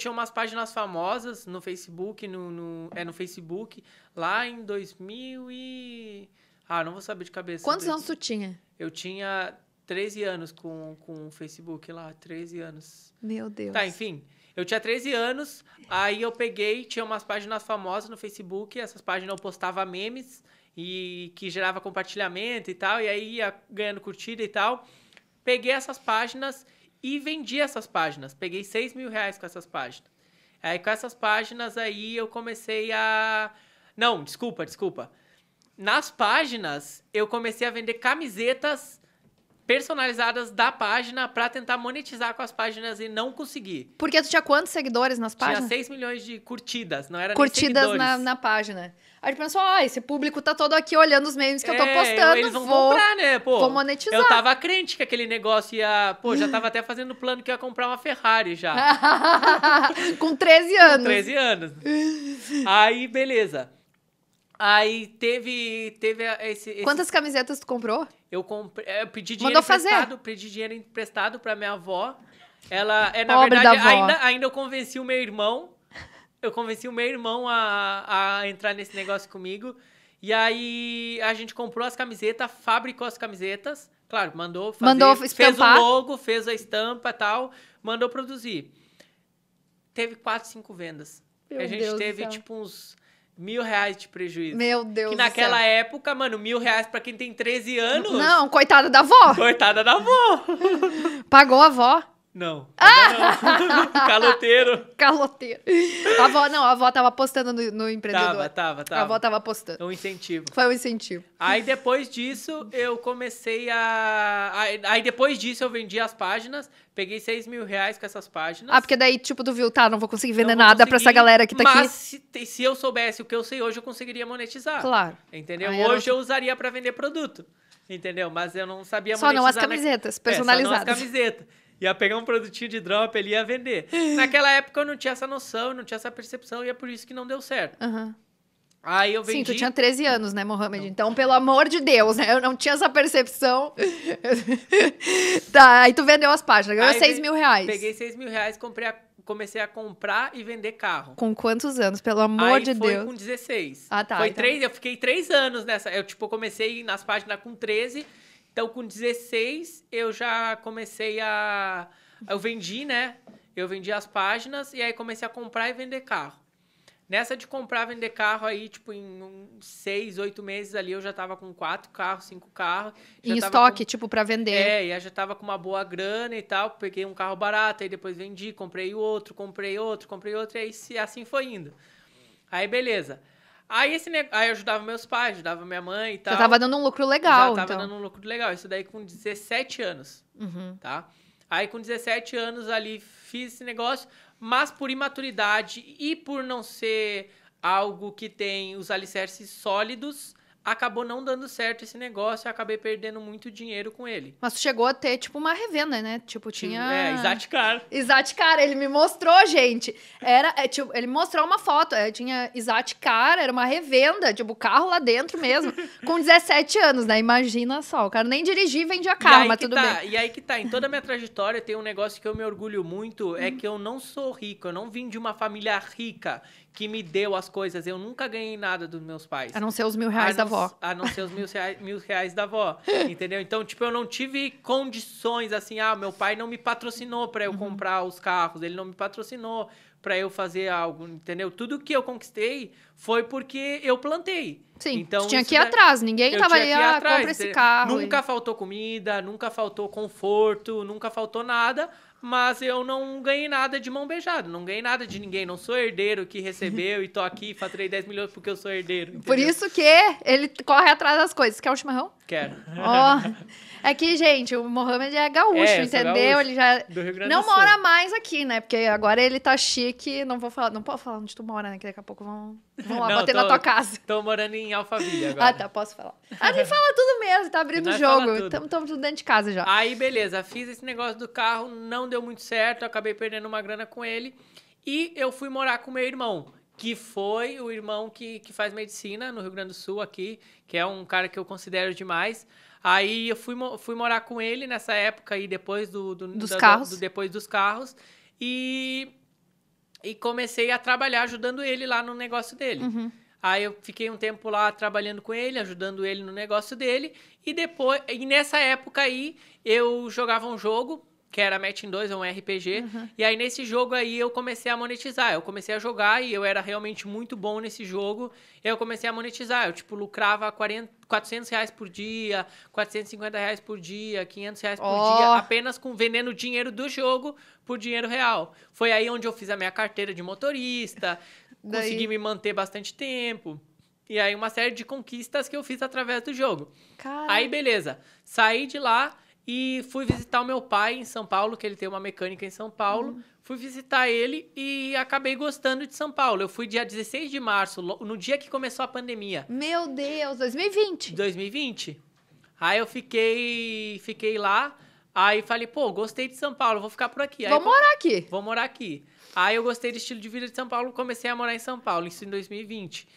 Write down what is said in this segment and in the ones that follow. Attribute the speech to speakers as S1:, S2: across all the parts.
S1: tinha umas páginas famosas no Facebook, no, no, é no Facebook, lá em 2000 e... Ah, não vou saber de cabeça. Quantos anos tu tinha? Eu tinha 13 anos com, com o Facebook lá, 13 anos.
S2: Meu Deus. Tá,
S1: enfim. Eu tinha 13 anos, aí eu peguei, tinha umas páginas famosas no Facebook, essas páginas eu postava memes e que gerava compartilhamento e tal, e aí ia ganhando curtida e tal. Peguei essas páginas e vendi essas páginas. Peguei 6 mil reais com essas páginas. Aí com essas páginas aí eu comecei a. Não, desculpa, desculpa. Nas páginas eu comecei a vender camisetas personalizadas da página para tentar monetizar com as páginas e não conseguir.
S2: Porque tu tinha quantos
S1: seguidores nas páginas? Tinha 6 milhões de curtidas, não era Curtidas na,
S2: na página. Aí a pensou, ah, esse público tá todo aqui olhando os memes que é, eu tô é, postando. Eles vão vou, comprar, né? Pô, vou monetizar. Eu tava
S1: crente que aquele negócio ia. Pô, já tava até fazendo plano que ia comprar uma Ferrari já.
S2: Com 13 anos. Com 13
S1: anos. Aí, beleza. Aí teve, teve esse, esse... Quantas
S2: camisetas tu comprou?
S1: Eu, comprei, é, eu pedi dinheiro Mandou emprestado, fazer. pedi dinheiro emprestado pra minha avó. Ela, é, na Pobre verdade, ainda, ainda eu convenci o meu irmão. Eu convenci o meu irmão a, a entrar nesse negócio comigo. E aí a gente comprou as camisetas, fabricou as camisetas. Claro, mandou fazer, mandou fez o logo, fez a estampa tal, mandou produzir. Teve quatro, cinco vendas. Meu a gente Deus teve tipo uns mil reais de prejuízo. Meu Deus. Que naquela céu. época, mano, mil reais pra quem tem 13 anos. Não,
S2: coitada da avó. Coitada da avó. Pagou a avó. Não.
S1: Ah! não. Caloteiro. Caloteiro.
S2: A avó, não, a avó tava postando no, no empreendedor. Tava, tava, tava. A avó tava postando.
S1: É um incentivo. Foi um incentivo. Aí depois disso, eu comecei a. Aí depois disso, eu vendi as páginas, peguei 6 mil reais com essas páginas. Ah, porque daí,
S2: tipo, do viu, tá, não vou conseguir vender vou nada conseguir, pra essa galera que tá mas aqui. Mas
S1: se, se, eu soubesse o que eu sei hoje, eu conseguiria monetizar. Claro. Entendeu? Aí hoje eu, eu usaria para vender produto. Entendeu? Mas eu não sabia monetizar. Só não as camisetas, é, personalizadas. só as camisetas ia pegar um produtinho de drop ali e ia vender. Naquela época eu não tinha essa noção, não tinha essa percepção, e é por isso que não deu certo. Uhum. Aí eu vendi... Sim, tu tinha
S2: 13 anos, né, Mohamed? Não. Então, pelo amor de Deus, né? Eu não tinha essa percepção. tá, aí tu vendeu as páginas, ganhou aí 6 mil reais. Peguei
S1: 6 mil reais, comprei a... comecei a comprar e vender carro.
S2: Com quantos anos, pelo amor aí de foi Deus? foi com
S1: 16. Ah, tá. Foi então. eu fiquei 3 anos nessa. Eu, tipo, comecei nas páginas com 13 então, com 16, eu já comecei a. Eu vendi, né? Eu vendi as páginas e aí comecei a comprar e vender carro. Nessa de comprar e vender carro aí, tipo, em seis, oito meses ali, eu já tava com quatro carros, cinco carros. Em estoque,
S2: com... tipo, para vender. É,
S1: e aí já tava com uma boa grana e tal. Peguei um carro barato, aí depois vendi, comprei outro, comprei outro, comprei outro, e aí assim foi indo. Aí, beleza. Aí esse aí eu ajudava meus pais, ajudava minha mãe e tal. Já tava dando um lucro legal, Já tava então. dando um lucro legal. Isso daí com 17 anos, uhum. tá? Aí com 17 anos ali fiz esse negócio, mas por imaturidade e por não ser algo que tem os alicerces sólidos, acabou não dando certo esse negócio, e acabei perdendo muito dinheiro com ele.
S2: Mas chegou a ter, tipo, uma revenda, né? Tipo, tinha... É, Isatcar. Isatcar, ele me mostrou, gente. Era, é, tipo, ele mostrou uma foto, é, tinha Isatcar, era uma revenda, tipo, carro lá dentro mesmo, com 17 anos, né? Imagina só, o cara nem dirigir a carro, mas tudo tá, bem. E
S1: aí que tá, em toda a minha trajetória tem um negócio que eu me orgulho muito, é uhum. que eu não sou rico, eu não vim de uma família rica que me deu as coisas, eu nunca ganhei nada dos meus pais. A não ser os mil reais da avó. A não ser os mil reais, mil reais da avó. entendeu? Então, tipo, eu não tive condições assim. Ah, meu pai não me patrocinou para eu uhum. comprar os carros, ele não me patrocinou para eu fazer algo, entendeu? Tudo que eu conquistei foi porque eu plantei. Sim, então, tinha que ir atrás, ninguém tava ali, ah, atrás, compra esse carro. Nunca e... faltou comida, nunca faltou conforto, nunca faltou nada, mas eu não ganhei nada de mão beijada, não ganhei nada de ninguém, não sou herdeiro que recebeu e tô aqui, faturei 10 milhões porque eu sou herdeiro. Entendeu? Por isso que
S2: ele corre atrás das coisas. Quer o chimarrão?
S1: Quero. Ó,
S2: oh, é que, gente, o Mohamed é gaúcho, é, entendeu? Gaúcho, ele já não mora mais aqui, né? Porque agora ele tá chique, não vou falar, não posso falar onde tu mora, né? Que daqui a pouco vão, vão lá não, bater tô, na tua casa.
S1: Tô morando em Alphaville ah, agora. Ah, tá, posso falar. A ah, gente
S2: fala tudo mesmo, tá abrindo o jogo. Estamos tudo. tudo dentro de casa já.
S1: Aí, beleza, fiz esse negócio do carro, não deu muito certo, acabei perdendo uma grana com ele e eu fui morar com meu irmão que foi o irmão que, que faz medicina no Rio Grande do Sul aqui, que é um cara que eu considero demais. Aí eu fui, fui morar com ele nessa época aí, depois do, do dos da, carros. Do, depois dos carros. E, e comecei a trabalhar ajudando ele lá no negócio dele. Uhum. Aí eu fiquei um tempo lá trabalhando com ele, ajudando ele no negócio dele. E depois, e nessa época aí, eu jogava um jogo que era Match 2, é um RPG. Uhum. E aí nesse jogo aí eu comecei a monetizar. Eu comecei a jogar e eu era realmente muito bom nesse jogo. E aí eu comecei a monetizar. Eu, tipo, lucrava 40, 400 reais por dia, 450 reais por dia, 500 reais por oh. dia. Apenas com vendendo dinheiro do jogo por dinheiro real. Foi aí onde eu fiz a minha carteira de motorista. Daí... Consegui me manter bastante tempo. E aí uma série de conquistas que eu fiz através do jogo. Cara... Aí beleza. Saí de lá e fui visitar o meu pai em São Paulo, que ele tem uma mecânica em São Paulo. Uhum. Fui visitar ele e acabei gostando de São Paulo. Eu fui dia 16 de março, no dia que começou a pandemia. Meu Deus, 2020. 2020. Aí eu fiquei, fiquei lá. Aí falei, pô, gostei de São Paulo, vou ficar por aqui. Aí, vou morar aqui. Vou morar aqui. Aí eu gostei do estilo de vida de São Paulo, comecei a morar em São Paulo, isso em 2020.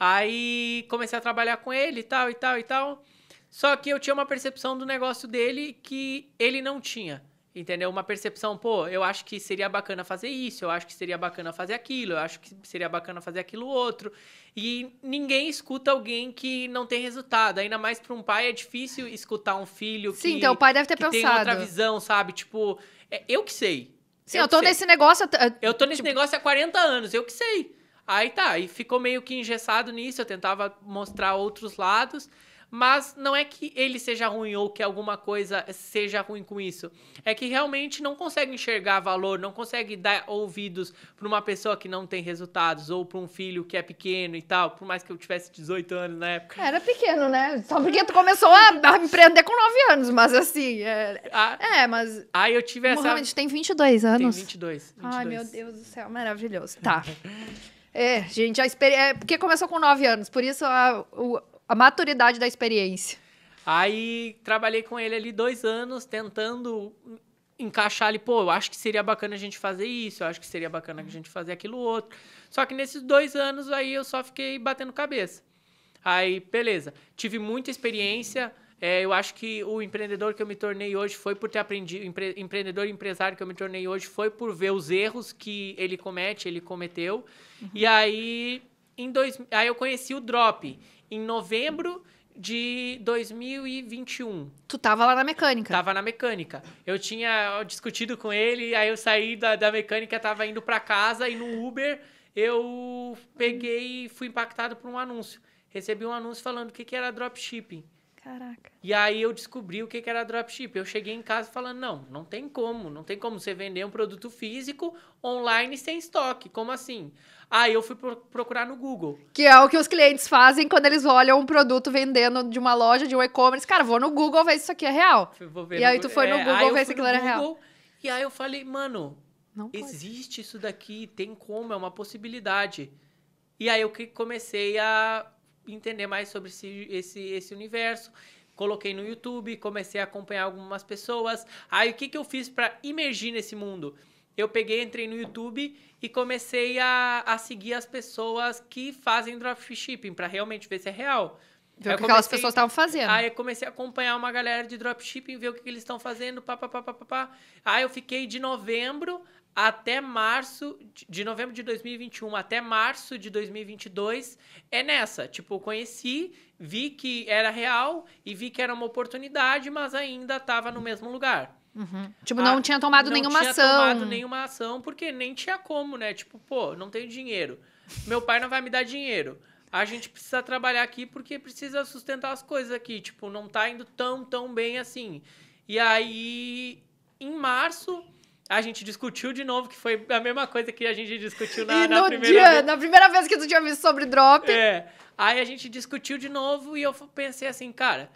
S1: Aí comecei a trabalhar com ele e tal e tal e tal. Só que eu tinha uma percepção do negócio dele que ele não tinha. Entendeu? Uma percepção, pô, eu acho que seria bacana fazer isso, eu acho que seria bacana fazer aquilo, eu acho que seria bacana fazer aquilo outro. E ninguém escuta alguém que não tem resultado. Ainda mais para um pai é difícil escutar um filho Sim, que. Sim, então o pai deve ter pensado. Tem outra visão, sabe? Tipo, é, eu que sei. Sim, eu, eu tô sei. nesse negócio. Eu, é, eu tô nesse tipo... negócio há 40 anos, eu que sei. Aí tá, e ficou meio que engessado nisso, eu tentava mostrar outros lados. Mas não é que ele seja ruim ou que alguma coisa seja ruim com isso. É que realmente não consegue enxergar valor, não consegue dar ouvidos para uma pessoa que não tem resultados ou para um filho que é pequeno e tal. Por mais que eu tivesse 18 anos na época.
S2: Era pequeno, né? Só porque tu começou a, a prender com 9 anos, mas assim. É, ah, é mas. aí eu tive essa. Mohamed tem 22 anos. Tem 22, 22. Ai, meu Deus do céu, maravilhoso. Tá. É, gente, a experiência. É, porque começou com 9 anos, por isso a, o, a maturidade da experiência.
S1: Aí trabalhei com ele ali dois anos, tentando encaixar ali, pô, eu acho que seria bacana a gente fazer isso, eu acho que seria bacana a gente fazer aquilo outro. Só que nesses dois anos aí eu só fiquei batendo cabeça. Aí, beleza. Tive muita experiência. É, eu acho que o empreendedor que eu me tornei hoje foi por ter aprendido. Empre, empreendedor e empresário que eu me tornei hoje foi por ver os erros que ele comete, ele cometeu. Uhum. E aí, em dois, aí eu conheci o Drop em novembro de 2021. Tu tava lá na mecânica? Tava na mecânica. Eu tinha discutido com ele, aí eu saí da, da mecânica, tava indo para casa e no Uber eu peguei e fui impactado por um anúncio. Recebi um anúncio falando o que, que era dropshipping. Caraca. E aí eu descobri o que era dropship. Eu cheguei em casa falando, não, não tem como, não tem como você vender um produto físico online sem estoque. Como assim? Aí eu fui procurar no Google.
S2: Que é o que os clientes fazem quando eles olham um produto vendendo de uma loja, de um e-commerce. Cara, vou no Google ver se isso aqui é real. e aí tu foi no é, Google ver se aquilo era real.
S1: E aí eu falei, mano, não existe isso daqui, tem como, é uma possibilidade. E aí eu comecei a entender mais sobre esse, esse, esse universo coloquei no YouTube, comecei a acompanhar algumas pessoas. Aí o que, que eu fiz para imergir nesse mundo? Eu peguei, entrei no YouTube e comecei a, a seguir as pessoas que fazem dropshipping para realmente ver se é real. Ver o que aquelas pessoas estavam fazendo. Aí eu comecei a acompanhar uma galera de dropshipping, ver o que, que eles estão fazendo, pá, pá, pá, pá, pá, pá. Aí eu fiquei de novembro até março de novembro de 2021 até março de 2022 é nessa. Tipo, conheci, vi que era real e vi que era uma oportunidade, mas ainda estava no mesmo lugar. Uhum. Tipo, ah, não tinha tomado não nenhuma tinha ação. Não tinha tomado nenhuma ação, porque nem tinha como, né? Tipo, pô, não tenho dinheiro. Meu pai não vai me dar dinheiro. A gente precisa trabalhar aqui porque precisa sustentar as coisas aqui. Tipo, não tá indo tão, tão bem assim. E aí, em março, a gente discutiu de novo, que foi a mesma coisa que a gente discutiu na, na primeira dia, vez.
S2: Na primeira vez que tu tinha visto sobre drop. É.
S1: Aí a gente discutiu de novo e eu pensei assim, cara,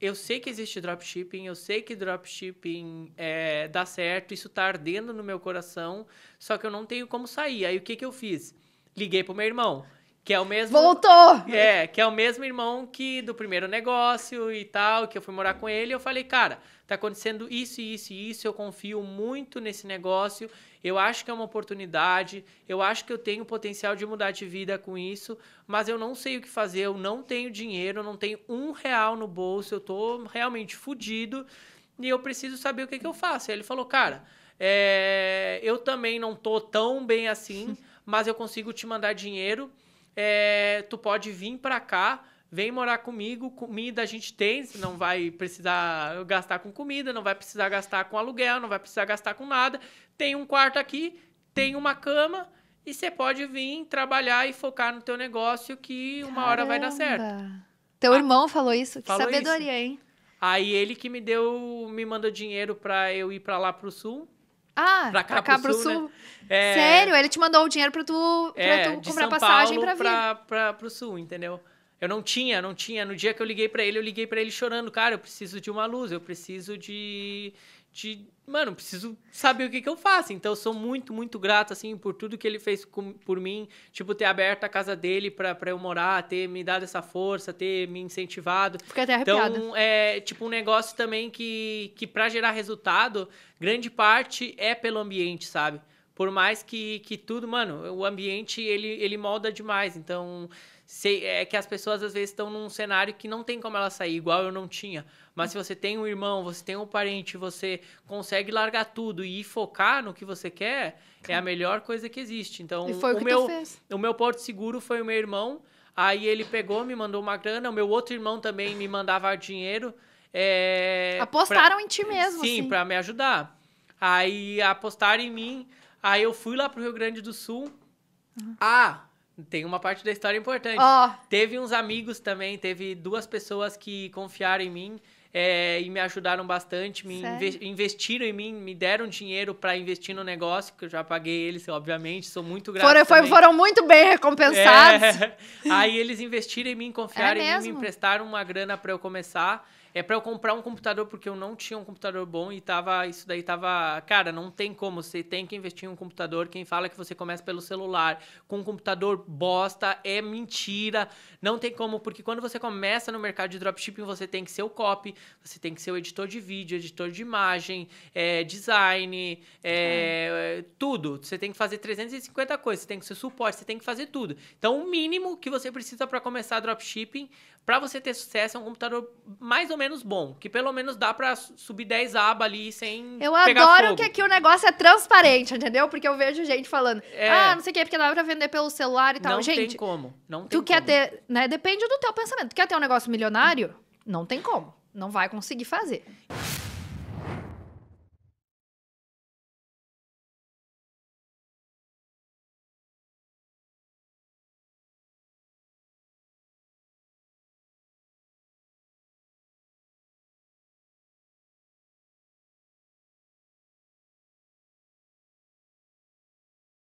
S1: eu sei que existe dropshipping, eu sei que dropshipping é, dá certo, isso tá ardendo no meu coração, só que eu não tenho como sair. Aí o que, que eu fiz? Liguei pro meu irmão. Que é o mesmo. Voltou! É, que é o mesmo irmão que do primeiro negócio e tal, que eu fui morar com ele. Eu falei, cara, tá acontecendo isso, isso e isso. Eu confio muito nesse negócio. Eu acho que é uma oportunidade. Eu acho que eu tenho potencial de mudar de vida com isso. Mas eu não sei o que fazer. Eu não tenho dinheiro. Eu não tenho um real no bolso. Eu tô realmente fudido. E eu preciso saber o que, que eu faço. Aí ele falou, cara, é, eu também não tô tão bem assim. mas eu consigo te mandar dinheiro é, tu pode vir para cá, vem morar comigo, comida a gente tem, você não vai precisar gastar com comida, não vai precisar gastar com aluguel, não vai precisar gastar com nada. Tem um quarto aqui, tem uma cama e você pode vir trabalhar e focar no teu negócio que uma Caramba. hora vai dar certo.
S2: Teu ah, irmão falou isso, que falou sabedoria, isso. hein?
S1: Aí ele que me deu, me mandou dinheiro para eu ir para lá pro sul. Ah, pra cá pra Sul. Sul. Né? É... Sério? Ele
S2: te mandou o dinheiro pra tu, pra é, tu comprar São passagem Paulo pra vir. Pra,
S1: pra, pro Sul, entendeu? Eu não tinha, não tinha. No dia que eu liguei para ele, eu liguei para ele chorando, cara, eu preciso de uma luz, eu preciso de, de, mano, preciso saber o que, que eu faço. Então, eu sou muito, muito grato, assim, por tudo que ele fez com, por mim. Tipo, ter aberto a casa dele pra, pra eu morar, ter me dado essa força, ter me incentivado. Fiquei até então, arrepiada. Então, é, tipo, um negócio também que, que pra gerar resultado, grande parte é pelo ambiente, sabe? Por mais que, que tudo, mano, o ambiente ele, ele molda demais. Então, sei, é que as pessoas às vezes estão num cenário que não tem como ela sair, igual eu não tinha. Mas se você tem um irmão, você tem um parente, você consegue largar tudo e focar no que você quer, é a melhor coisa que existe. Então, e foi o, o que meu, tu fez. o meu porto seguro foi o meu irmão. Aí ele pegou, me mandou uma grana, o meu outro irmão também me mandava dinheiro. É, Apostaram pra, em ti mesmo. Sim, assim. para me ajudar. Aí apostaram em mim. Aí eu fui lá pro Rio Grande do Sul. Uhum. Ah, tem uma parte da história importante. Oh. Teve uns amigos também, teve duas pessoas que confiaram em mim. É, e me ajudaram bastante, me inve investiram em mim, me deram dinheiro para investir no negócio, que eu já paguei eles, obviamente, sou muito grato. Foram, foi, foram
S2: muito bem recompensados. É. Aí eles
S1: investiram em mim, confiaram é em mim, me é emprestaram uma grana para eu começar. É para eu comprar um computador porque eu não tinha um computador bom e tava isso daí tava, cara, não tem como, você tem que investir em um computador. Quem fala é que você começa pelo celular com um computador bosta é mentira. Não tem como, porque quando você começa no mercado de dropshipping, você tem que ser o copy, você tem que ser o editor de vídeo, editor de imagem, é, design, é, é. tudo. Você tem que fazer 350 coisas, você tem que ser suporte, você tem que fazer tudo. Então, o mínimo que você precisa para começar dropshipping, para você ter sucesso, é um computador mais ou menos menos bom, que pelo menos dá para subir 10 abas ali sem Eu adoro fogo. que aqui
S2: o negócio é transparente, entendeu? Porque eu vejo gente falando, é... ah, não sei o que, porque dá pra vender pelo celular e tal. Não gente, tem como, não tem tu como. quer ter, né, depende do teu pensamento. Tu quer ter um negócio milionário? Não tem como, não vai conseguir fazer.